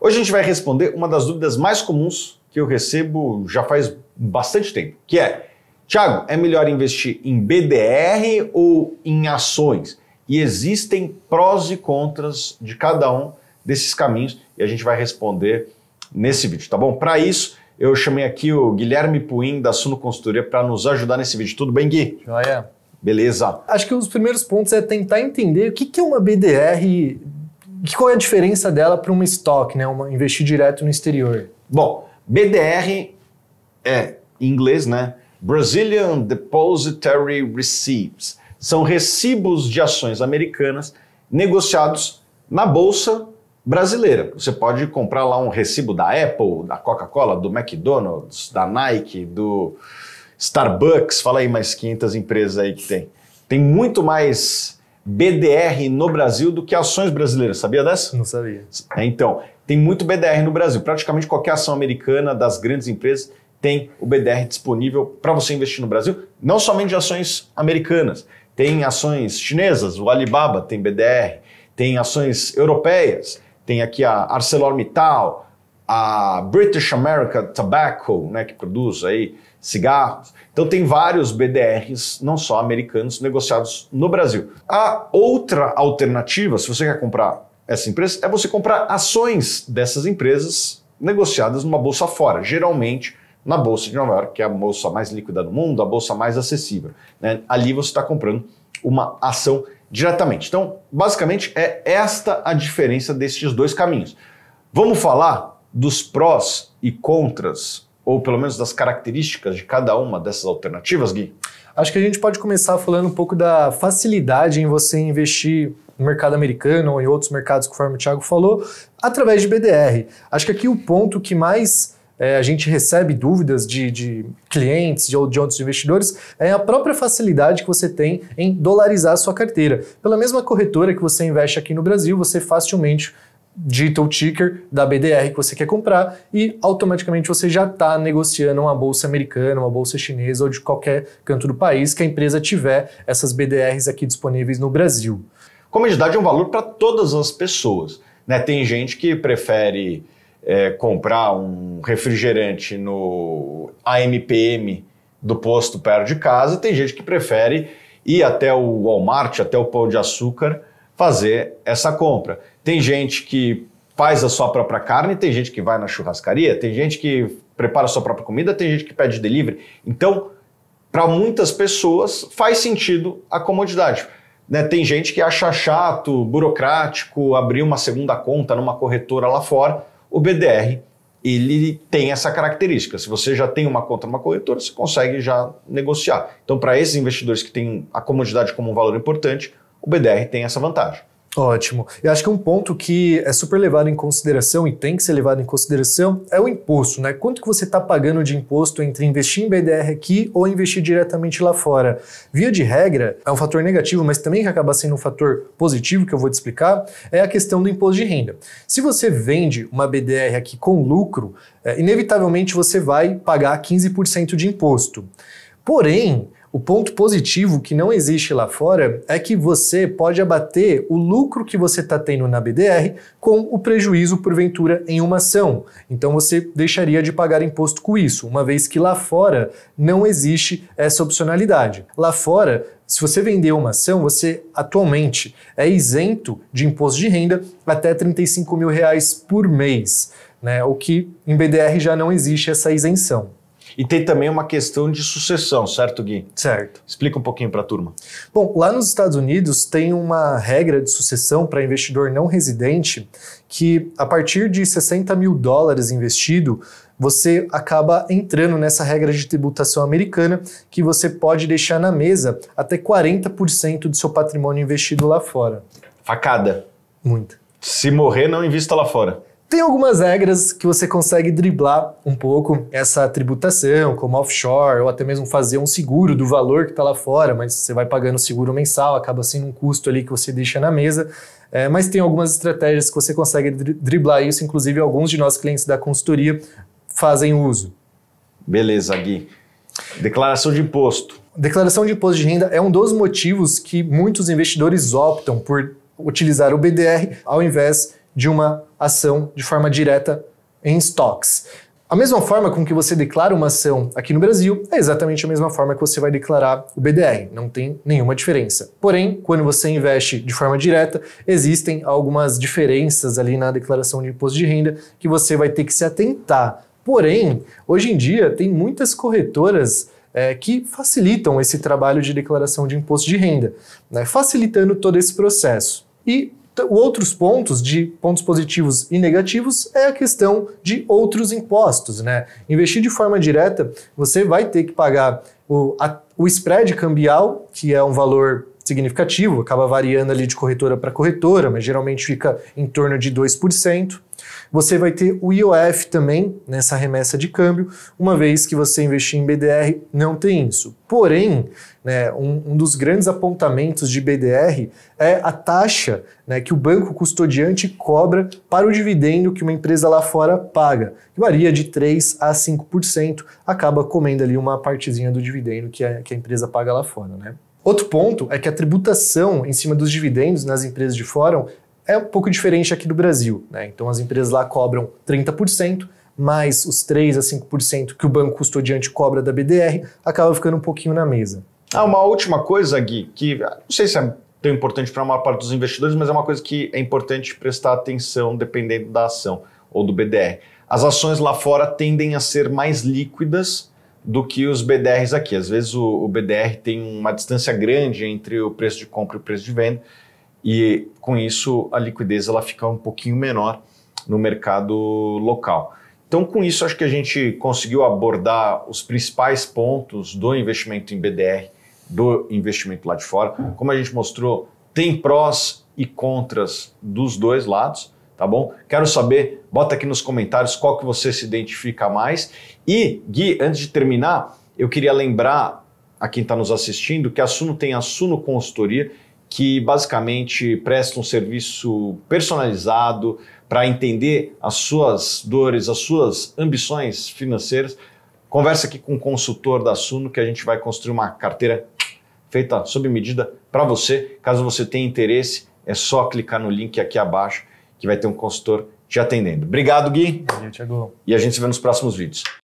Hoje a gente vai responder uma das dúvidas mais comuns que eu recebo já faz bastante tempo, que é: Tiago, é melhor investir em BDR ou em ações? E existem prós e contras de cada um desses caminhos e a gente vai responder nesse vídeo, tá bom? Para isso, eu chamei aqui o Guilherme Puim da Suno Consultoria para nos ajudar nesse vídeo. Tudo bem, Gui? Joia. Beleza. Acho que um dos primeiros pontos é tentar entender o que é uma BDR qual é a diferença dela para uma estoque, né? Uma, investir direto no exterior? Bom, BDR é, em inglês, né? Brazilian Depository Receipts. São recibos de ações americanas negociados na bolsa brasileira. Você pode comprar lá um recibo da Apple, da Coca-Cola, do McDonald's, da Nike, do Starbucks. Fala aí mais 500 empresas aí que tem. Tem muito mais BDR no Brasil do que ações brasileiras. Sabia dessa? Não sabia. É, então, tem muito BDR no Brasil. Praticamente qualquer ação americana das grandes empresas tem o BDR disponível para você investir no Brasil, não somente de ações americanas. Tem ações chinesas, o Alibaba tem BDR, tem ações europeias, tem aqui a ArcelorMittal, a British America Tobacco, né, que produz aí cigarros. Então tem vários BDRs, não só americanos, negociados no Brasil. A outra alternativa, se você quer comprar essa empresa, é você comprar ações dessas empresas negociadas numa bolsa fora, geralmente na bolsa de Nova York, que é a bolsa mais líquida do mundo, a bolsa mais acessível. Né? Ali você está comprando uma ação diretamente. Então, basicamente é esta a diferença destes dois caminhos. Vamos falar dos prós e contras ou pelo menos das características de cada uma dessas alternativas, Gui? Acho que a gente pode começar falando um pouco da facilidade em você investir no mercado americano ou em outros mercados, conforme o Thiago falou, através de BDR. Acho que aqui o ponto que mais é, a gente recebe dúvidas de, de clientes ou de, de outros investidores é a própria facilidade que você tem em dolarizar a sua carteira. Pela mesma corretora que você investe aqui no Brasil, você facilmente Digital o ticker da BDR que você quer comprar e automaticamente você já está negociando uma bolsa americana, uma bolsa chinesa ou de qualquer canto do país que a empresa tiver essas BDRs aqui disponíveis no Brasil. Comodidade é um valor para todas as pessoas. Né? Tem gente que prefere é, comprar um refrigerante no AMPM do posto perto de casa, tem gente que prefere ir até o Walmart, até o Pão de Açúcar fazer essa compra. Tem gente que faz a sua própria carne, tem gente que vai na churrascaria, tem gente que prepara a sua própria comida, tem gente que pede delivery. Então, para muitas pessoas faz sentido a comodidade. Né? Tem gente que acha chato, burocrático, abrir uma segunda conta numa corretora lá fora. O BDR ele tem essa característica. Se você já tem uma conta numa corretora, você consegue já negociar. Então, para esses investidores que têm a comodidade como um valor importante, o BDR tem essa vantagem. Ótimo. Eu acho que um ponto que é super levado em consideração e tem que ser levado em consideração é o imposto, né? Quanto que você está pagando de imposto entre investir em BDR aqui ou investir diretamente lá fora? Via de regra, é um fator negativo, mas também que acaba sendo um fator positivo que eu vou te explicar, é a questão do imposto de renda. Se você vende uma BDR aqui com lucro, é, inevitavelmente você vai pagar 15% de imposto. Porém, o ponto positivo que não existe lá fora é que você pode abater o lucro que você está tendo na BDR com o prejuízo, porventura, em uma ação. Então você deixaria de pagar imposto com isso, uma vez que lá fora não existe essa opcionalidade. Lá fora, se você vender uma ação, você atualmente é isento de imposto de renda até 35 mil reais por mês, né? o que em BDR já não existe essa isenção. E tem também uma questão de sucessão, certo, Gui? Certo. Explica um pouquinho para a turma. Bom, lá nos Estados Unidos tem uma regra de sucessão para investidor não residente que a partir de 60 mil dólares investido, você acaba entrando nessa regra de tributação americana que você pode deixar na mesa até 40% do seu patrimônio investido lá fora. Facada. Muito. Se morrer, não invista lá fora. Tem algumas regras que você consegue driblar um pouco essa tributação, como offshore, ou até mesmo fazer um seguro do valor que está lá fora, mas você vai pagando seguro mensal, acaba sendo um custo ali que você deixa na mesa. É, mas tem algumas estratégias que você consegue driblar isso, inclusive alguns de nossos clientes da consultoria fazem uso. Beleza, Gui. Declaração de imposto. Declaração de imposto de renda é um dos motivos que muitos investidores optam por utilizar o BDR ao invés de uma ação de forma direta em estoques. A mesma forma com que você declara uma ação aqui no Brasil é exatamente a mesma forma que você vai declarar o BDR, não tem nenhuma diferença. Porém, quando você investe de forma direta, existem algumas diferenças ali na declaração de imposto de renda que você vai ter que se atentar. Porém, hoje em dia tem muitas corretoras é, que facilitam esse trabalho de declaração de imposto de renda, né, facilitando todo esse processo. E outros pontos de pontos positivos e negativos é a questão de outros impostos, né? Investir de forma direta, você vai ter que pagar o, a, o spread cambial, que é um valor significativo, acaba variando ali de corretora para corretora, mas geralmente fica em torno de 2%. Você vai ter o IOF também nessa remessa de câmbio, uma vez que você investir em BDR não tem isso. Porém, né, um, um, dos grandes apontamentos de BDR é a taxa né, que o banco custodiante cobra para o dividendo que uma empresa lá fora paga, que varia de 3% a 5%, acaba comendo ali uma partezinha do dividendo que a, que a empresa paga lá fora. Né? Outro ponto é que a tributação em cima dos dividendos nas empresas de fórum é um pouco diferente aqui do Brasil. Né? Então as empresas lá cobram 30%, mais os 3 a 5% que o banco custodiante cobra da BDR, acaba ficando um pouquinho na mesa. Ah, uma última coisa, Gui, que ah, não sei se é tão importante para a maior parte dos investidores, mas é uma coisa que é importante prestar atenção dependendo da ação ou do BDR. As ações lá fora tendem a ser mais líquidas do que os BDRs aqui. Às vezes o, o BDR tem uma distância grande entre o preço de compra e o preço de venda e com isso a liquidez ela fica um pouquinho menor no mercado local. Então, com isso, acho que a gente conseguiu abordar os principais pontos do investimento em BDR, do investimento lá de fora. Como a gente mostrou, tem prós e contras dos dois lados, tá bom? Quero saber, bota aqui nos comentários qual que você se identifica mais. E, Gui, antes de terminar, eu queria lembrar a quem está nos assistindo que a Suno tem a Suno Consultoria que basicamente presta um serviço personalizado para entender as suas dores, as suas ambições financeiras. Conversa aqui com o consultor da Suno que a gente vai construir uma carteira feita sob medida para você. Caso você tenha interesse, é só clicar no link aqui abaixo que vai ter um consultor te atendendo. Obrigado, Gui. Obrigado Thiago. E a gente se vê nos próximos vídeos.